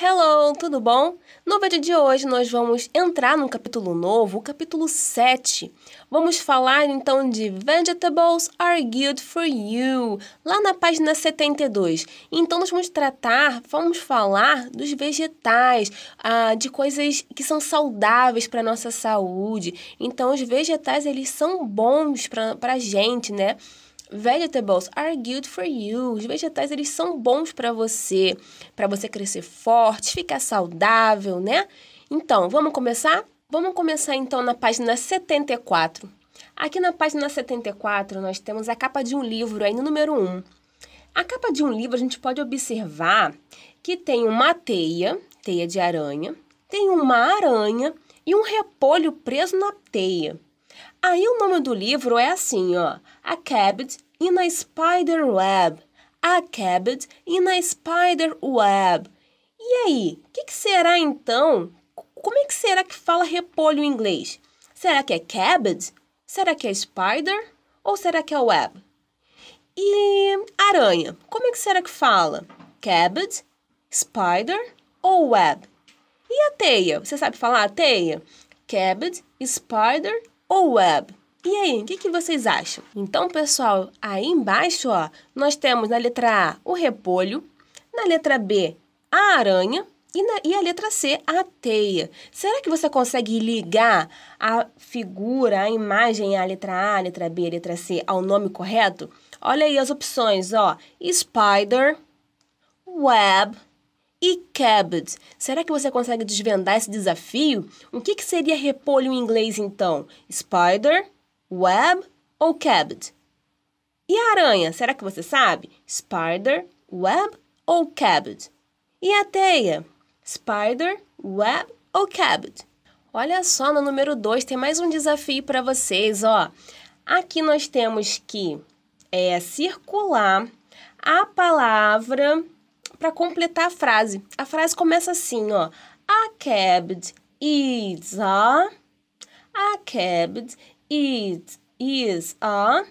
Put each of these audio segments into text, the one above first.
Hello, tudo bom? No vídeo de hoje nós vamos entrar num capítulo novo, o capítulo 7. Vamos falar então de Vegetables are good for you, lá na página 72. Então nós vamos tratar, vamos falar dos vegetais, ah, de coisas que são saudáveis para nossa saúde. Então os vegetais eles são bons para a gente, né? Vegetables are good for you. Os vegetais eles são bons para você, para você crescer forte, ficar saudável, né? Então, vamos começar? Vamos começar então na página 74. Aqui na página 74 nós temos a capa de um livro aí no número 1. A capa de um livro a gente pode observar que tem uma teia, teia de aranha, tem uma aranha e um repolho preso na teia. Aí o nome do livro é assim, ó: A Cabbage in a Spider Web. A Cabbage in a Spider Web. E aí, o que, que, será então? Como é que será que fala repolho em inglês? Será que é cabbage? Será que é spider? Ou será que é web? E aranha, como é que será que fala? Cabbage, spider ou web? E a teia? Você sabe falar a teia? Cabbage, spider ou web. E aí, o que, que, vocês acham? Então, pessoal, aí embaixo, ó, nós temos na letra A o repolho, na letra B a aranha e, na, e a letra C a teia. Será que você consegue ligar a figura, a imagem, a letra A, a letra B, a letra C ao nome correto? Olha aí as opções, ó, spider, web, e cabbage. Será que você consegue desvendar esse desafio? O que, que seria repolho em inglês então? Spider, web ou cabbage? E a aranha, será que você sabe? Spider, web ou cabbage? E a teia? Spider, web ou cabbage? Olha só, no número 2 tem mais um desafio para vocês, ó. Aqui nós temos que é, circular a palavra para completar a frase. A frase começa assim, ó. A cabed is a... A cabed is, is a...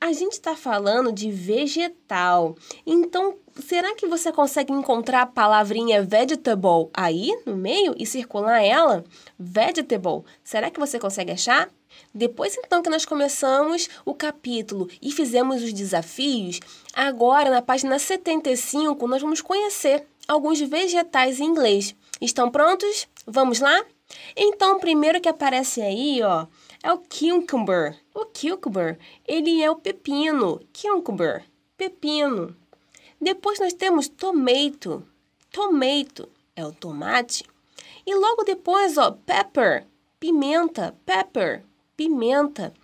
A gente está falando de vegetal. Então, será que você consegue encontrar a palavrinha vegetable aí no meio e circular ela? Vegetable, será que você consegue achar? Depois então que nós começamos o capítulo e fizemos os desafios, agora na página 75 nós vamos conhecer alguns vegetais em inglês. Estão prontos? Vamos lá? Então, o primeiro que aparece aí, ó, é o cucumber. O cucumber, ele é o pepino. Cucumber, pepino. Depois nós temos tomato. Tomato é o tomate. E logo depois, ó, pepper, pimenta, pepper, pimenta.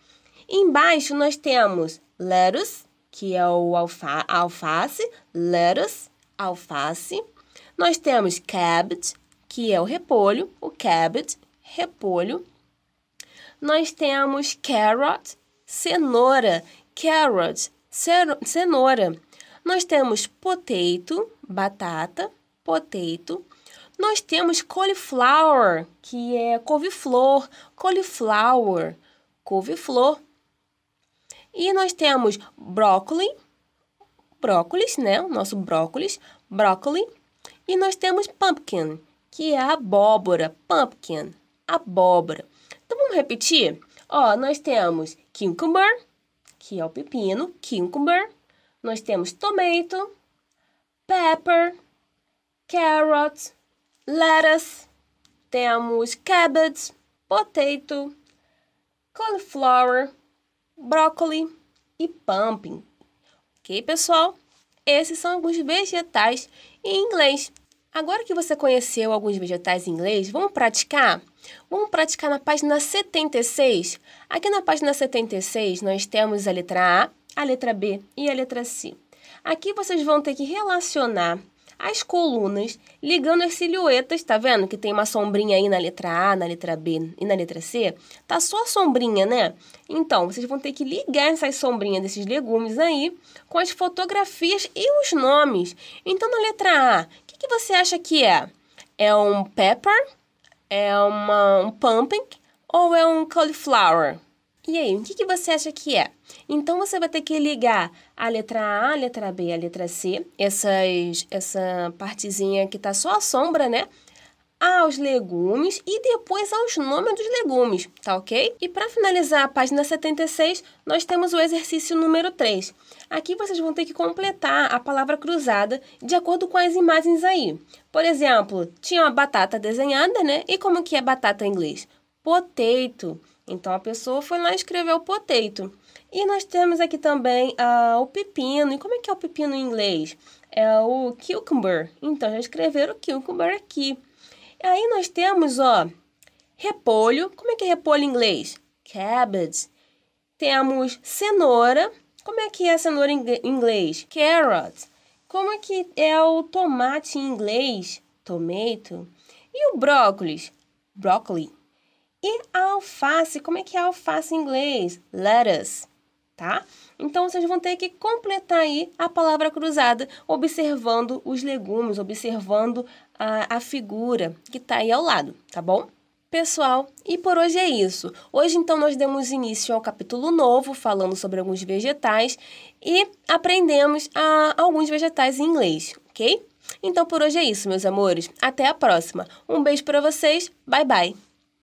Embaixo nós temos lettuce, que é o alfa alface, lettuce, alface. Nós temos cabbage, que é o repolho, o cabbage, repolho. Nós temos carrot, cenoura, carrot, cenoura. Nós temos potato, batata, potato. Nós temos cauliflower, que é couve-flor, cauliflower, couve-flor. E nós temos brócolis, brócolis, né? O nosso brócolis, brócolis. E nós temos pumpkin, que é abóbora, pumpkin, abóbora. Então, vamos repetir? Ó, nós temos cucumber, que é o pepino, cucumber nós temos tomato, pepper, carrot, lettuce, temos cabbage, potato, cauliflower, brócoli e pumpkin. Ok, pessoal? Esses são alguns vegetais em inglês. Agora que você conheceu alguns vegetais em inglês, vamos praticar? Vamos praticar na página 76. Aqui na página 76 nós temos a letra A, a letra B e a letra C. Aqui vocês vão ter que relacionar as colunas ligando as silhuetas, tá vendo? Que tem uma sombrinha aí na letra A, na letra B e na letra C. Tá só sombrinha, né? Então, vocês vão ter que ligar essas sombrinhas desses legumes aí com as fotografias e os nomes. Então, na letra A, o que, que, você acha que é? É um pepper? É uma, um pumpkin? Ou é um cauliflower? E aí, o que, que você acha que é? Então, você vai ter que ligar a letra A, a letra B, a letra C, essas, essa partezinha que está só a sombra, né? aos legumes e depois aos nomes dos legumes, tá ok? E para finalizar a página 76, nós temos o exercício número 3. Aqui vocês vão ter que completar a palavra cruzada de acordo com as imagens aí. Por exemplo, tinha uma batata desenhada, né? E como que é batata em inglês? potato. Então a pessoa foi lá e escreveu potato. E nós temos aqui também ah, o pepino. E como é que é o pepino em inglês? É o cucumber. Então já escreveram cucumber aqui. E aí nós temos, ó, repolho. Como é que é repolho em inglês? Cabbage. Temos cenoura. Como é que é a cenoura em inglês? Carrot. Como é que é o tomate em inglês? Tomato. E o brócolis? Broccoli. E a alface, como é que é a alface em inglês? Lettuce, tá? Então, vocês vão ter que completar aí a palavra cruzada, observando os legumes, observando a, a figura que está aí ao lado, tá bom? Pessoal, e por hoje é isso. Hoje, então, nós demos início ao capítulo novo, falando sobre alguns vegetais e aprendemos a, ah, alguns vegetais em inglês, ok? Então, por hoje é isso, meus amores. Até a próxima. Um beijo para vocês. Bye, bye.